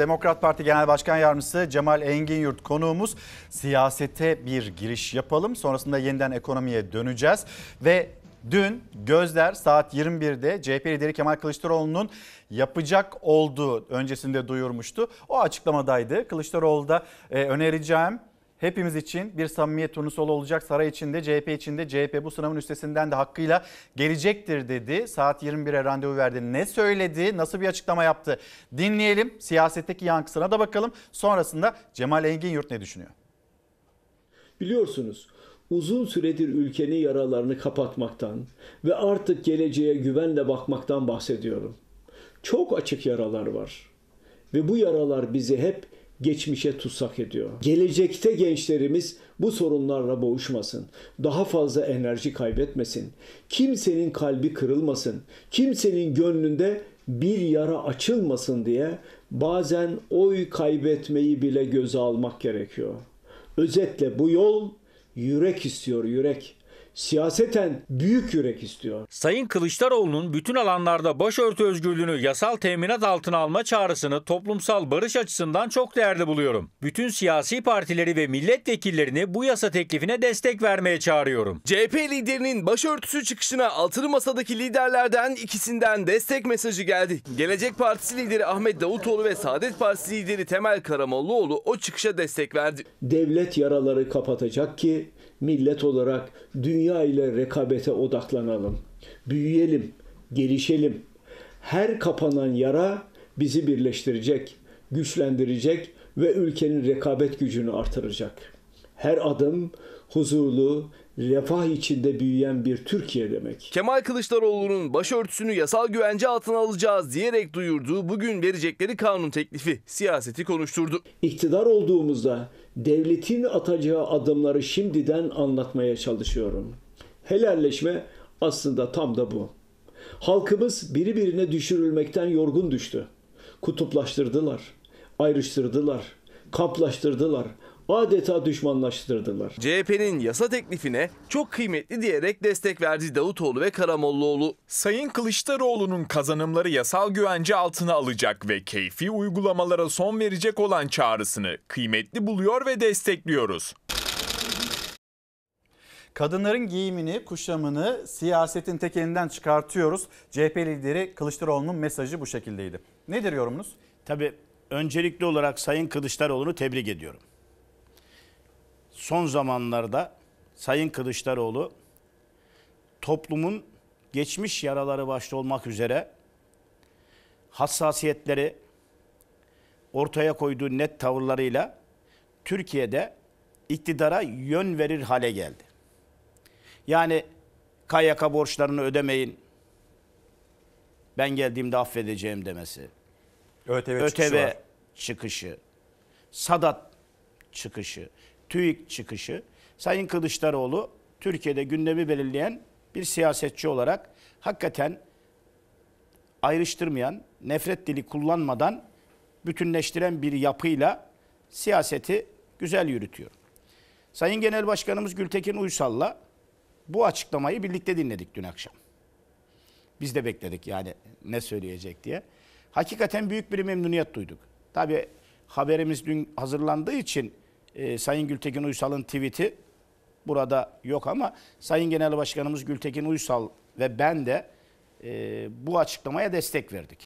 Demokrat Parti Genel Başkan Yardımcısı Cemal Enginyurt konuğumuz. Siyasete bir giriş yapalım. Sonrasında yeniden ekonomiye döneceğiz. Ve Dün gözler saat 21'de CHP lideri Kemal Kılıçdaroğlu'nun yapacak olduğu öncesinde duyurmuştu. O açıklamadaydı. Kılıçdaroğlu da e, önereceğim hepimiz için bir samimiyet turnusolu olacak. Saray içinde, CHP içinde, CHP bu sınavın üstesinden de hakkıyla gelecektir dedi. Saat 21'e randevu verdi. Ne söyledi? Nasıl bir açıklama yaptı? Dinleyelim. Siyasetteki yankısına da bakalım. Sonrasında Cemal Engin Yurt ne düşünüyor? Biliyorsunuz uzun süredir ülkenin yaralarını kapatmaktan ve artık geleceğe güvenle bakmaktan bahsediyorum. Çok açık yaralar var ve bu yaralar bizi hep geçmişe tutsak ediyor. Gelecekte gençlerimiz bu sorunlarla boğuşmasın. Daha fazla enerji kaybetmesin. Kimsenin kalbi kırılmasın. Kimsenin gönlünde bir yara açılmasın diye bazen oy kaybetmeyi bile göze almak gerekiyor. Özetle bu yol yürek istiyor yürek siyaseten büyük yürek istiyor. Sayın Kılıçdaroğlu'nun bütün alanlarda başörtü özgürlüğünü yasal teminat altına alma çağrısını toplumsal barış açısından çok değerli buluyorum. Bütün siyasi partileri ve milletvekillerini bu yasa teklifine destek vermeye çağırıyorum. CHP liderinin başörtüsü çıkışına altılı masadaki liderlerden ikisinden destek mesajı geldi. Gelecek Partisi lideri Ahmet Davutoğlu ve Saadet Partisi lideri Temel Karamollaoğlu o çıkışa destek verdi. Devlet yaraları kapatacak ki millet olarak dünya ile rekabete odaklanalım. Büyüyelim, gelişelim. Her kapanan yara bizi birleştirecek, güçlendirecek ve ülkenin rekabet gücünü artıracak. Her adım huzurlu refah içinde büyüyen bir Türkiye demek. Kemal Kılıçdaroğlu'nun başörtüsünü yasal güvence altına alacağız diyerek duyurduğu bugün verecekleri kanun teklifi siyaseti konuşturdu. İktidar olduğumuzda devletin atacağı adımları şimdiden anlatmaya çalışıyorum. Helalleşme aslında tam da bu. Halkımız biri birine düşürülmekten yorgun düştü. Kutuplaştırdılar, ayrıştırdılar, kamplaştırdılar, adeta düşmanlaştırdılar. CHP'nin yasa teklifine çok kıymetli diyerek destek verdi Davutoğlu ve Karamollaoğlu. Sayın Kılıçdaroğlu'nun kazanımları yasal güvence altına alacak ve keyfi uygulamalara son verecek olan çağrısını kıymetli buluyor ve destekliyoruz. Kadınların giyimini, kuşamını siyasetin tekelinden çıkartıyoruz. CHP lideri Kılıçdaroğlu'nun mesajı bu şekildeydi. Nedir yorumunuz? Tabii öncelikli olarak Sayın Kılıçdaroğlu'nu tebrik ediyorum son zamanlarda Sayın Kılıçdaroğlu toplumun geçmiş yaraları başta olmak üzere hassasiyetleri ortaya koyduğu net tavırlarıyla Türkiye'de iktidara yön verir hale geldi. Yani KYK borçlarını ödemeyin. Ben geldiğimde affedeceğim demesi. ÖTV, ÖTV çıkışı, var. çıkışı. Sadat çıkışı. TÜİK çıkışı Sayın Kılıçdaroğlu Türkiye'de gündemi belirleyen bir siyasetçi olarak hakikaten ayrıştırmayan, nefret dili kullanmadan bütünleştiren bir yapıyla siyaseti güzel yürütüyor. Sayın Genel Başkanımız Gültekin Uysal'la bu açıklamayı birlikte dinledik dün akşam. Biz de bekledik yani ne söyleyecek diye. Hakikaten büyük bir memnuniyet duyduk. Tabii haberimiz dün hazırlandığı için e, Sayın Gültekin Uysal'ın tweet'i burada yok ama Sayın Genel Başkanımız Gültekin Uysal ve ben de e, bu açıklamaya destek verdik.